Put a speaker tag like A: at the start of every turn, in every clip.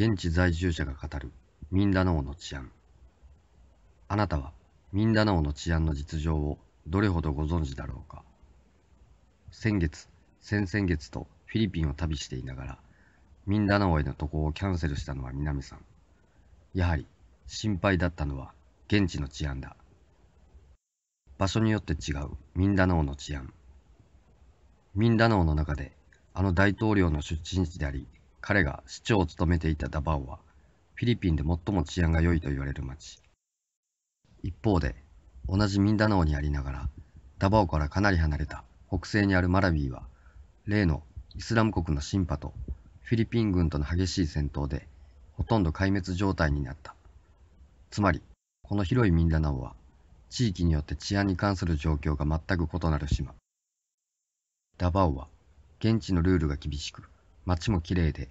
A: 現地在住者が語るミンダナオの治安あなたはミンダナオの治安の実情をどれほどご存知だろうか先月先々月とフィリピンを旅していながらミンダナオへの渡航をキャンセルしたのは南さんやはり心配だったのは現地の治安だ場所によって違うミンダナオの治安ミンダナオの中であの大統領の出身地であり彼が市長を務めていたダバオは、フィリピンで最も治安が良いと言われる町。一方で、同じミンダナオにありながら、ダバオからかなり離れた北西にあるマラビーは、例のイスラム国のシンパとフィリピン軍との激しい戦闘で、ほとんど壊滅状態になった。つまり、この広いミンダナオは、地域によって治安に関する状況が全く異なる島。ダバオは、現地のルールが厳しく、街も綺麗で、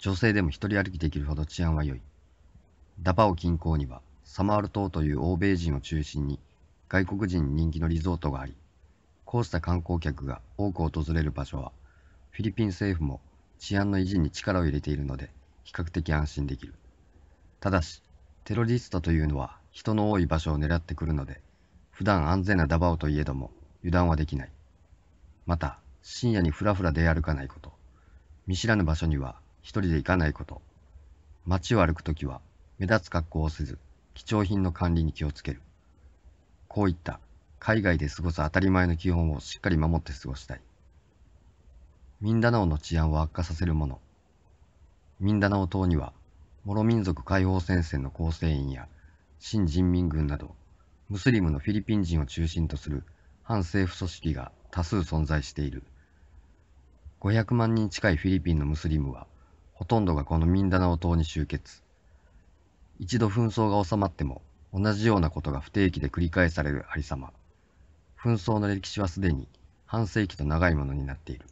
A: 女性でも一人歩きできるほど治安は良い。ダパオ近郊には、サマール島という欧米人を中心に、外国人に人気のリゾートがあり、こうした観光客が多く訪れる場所は、フィリピン政府も治安の維持に力を入れているので、比較的安心できる。ただし、テロリストというのは人の多い場所を狙ってくるので、普段安全なダバオといえども油断はできない。また、深夜にふらふら出歩かないこと。見知らぬ場所には一人で行かないこと。街を歩くときは目立つ格好をせず、貴重品の管理に気をつける。こういった海外で過ごす当たり前の基本をしっかり守って過ごしたい。ミンダナオの治安を悪化させるもの。ミンダナオ島には、モロ民族解放戦線の構成員や、新人民軍など、ムスリムのフィリピン人を中心とする反政府組織が多数存在している。500万人近いフィリピンのムスリムは、ほとんどがこのミンダナオ島に集結。一度紛争が収まっても、同じようなことが不定期で繰り返されるありさま。紛争の歴史はすでに半世紀と長いものになっている。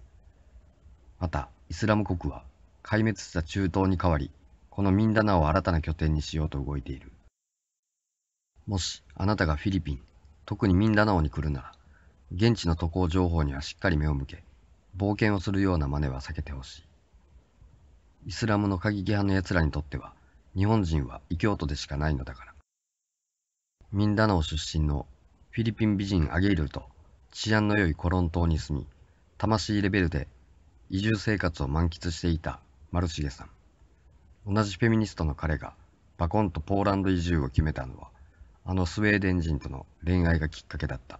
A: また、イスラム国は壊滅した中東に代わり、このミンダナオを新たな拠点にしようと動いている。もし、あなたがフィリピン、特にミンダナオに来るなら、現地の渡航情報にはしっかり目を向け、冒険をするような真似は避けてほしい。イスラムの過激派の奴らにとっては、日本人は異教徒でしかないのだから。ミンダナオ出身のフィリピン美人アゲイルと治安の良いコロン島に住み、魂レベルで移住生活を満喫していたマルシゲさん。同じフェミニストの彼がバコンとポーランド移住を決めたのは、あのスウェーデン人との恋愛がきっかけだった。